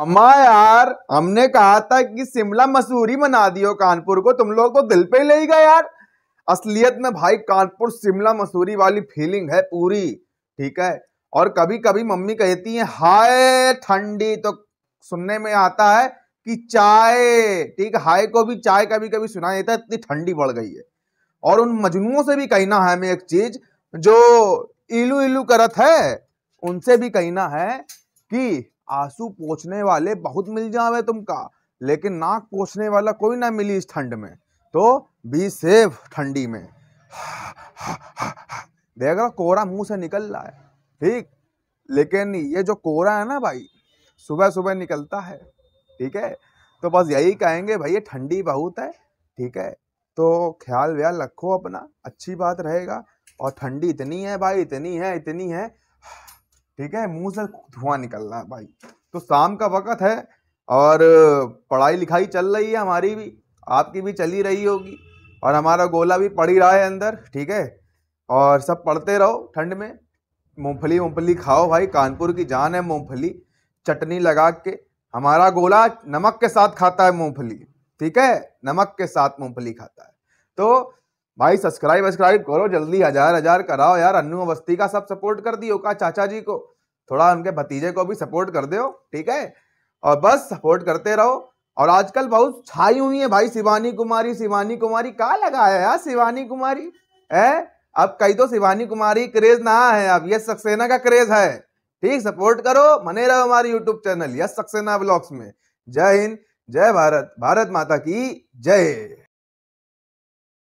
अम्मा यार हमने कहा था कि शिमला मसूरी बना दियो कानपुर को तुम लोग तो दिल पे ले गए यार असलियत में भाई कानपुर शिमला मसूरी वाली फीलिंग है पूरी ठीक है और कभी कभी मम्मी कहती है हाय ठंडी तो सुनने में आता है कि चाय ठीक हाय को भी चाय कभी कभी सुना देता है इतनी ठंडी बढ़ गई है और उन मजनुओं से भी कहना है हमें एक चीज जो इलू इलू करत है उनसे भी कहना है कि आंसू पोछने वाले बहुत मिल जावे तुमका लेकिन नाक पोछने वाला कोई ना मिली इस ठंड में तो बी सेफ ठंडी में देख रहा कोहरा मुंह से निकल रहा है ठीक लेकिन ये जो कोहरा है ना भाई सुबह सुबह निकलता है ठीक है तो बस यही कहेंगे भाई ये ठंडी बहुत है ठीक है तो ख्याल व्याल रखो अपना अच्छी बात रहेगा और ठंडी इतनी है भाई इतनी है इतनी है ठीक है मुंह से धुआं निकल रहा है भाई तो शाम का वक़्त है और पढ़ाई लिखाई चल रही है हमारी भी आपकी भी चली रही होगी और हमारा गोला भी पड़ ही रहा है अंदर ठीक है और सब पढ़ते रहो ठंड में मूँगफली मूँगफली खाओ भाई कानपुर की जान है मूँगफली चटनी लगा के हमारा गोला नमक के साथ खाता है मूँगफली ठीक है नमक के साथ मूँगफली खाता है तो भाई सब्सक्राइब वब्सक्राइब करो जल्दी हजार हजार कराओ यार अनु अवस्थी का सब सपोर्ट कर दियो का चाचा जी को थोड़ा उनके भतीजे को भी सपोर्ट कर दो ठीक है और बस सपोर्ट करते रहो और आजकल बहुत छाई हुई है भाई शिवानी कुमारी शिवानी कुमारी कहा लगाया यार शिवानी कुमारी है अब कई तो शिवानी कुमारी क्रेज ना है अब यश सक्सेना का क्रेज है ठीक सपोर्ट करो मने रहो हमारे YouTube channel Yash Saxena blogs में जय हिंद जय भारत भारत माता की जय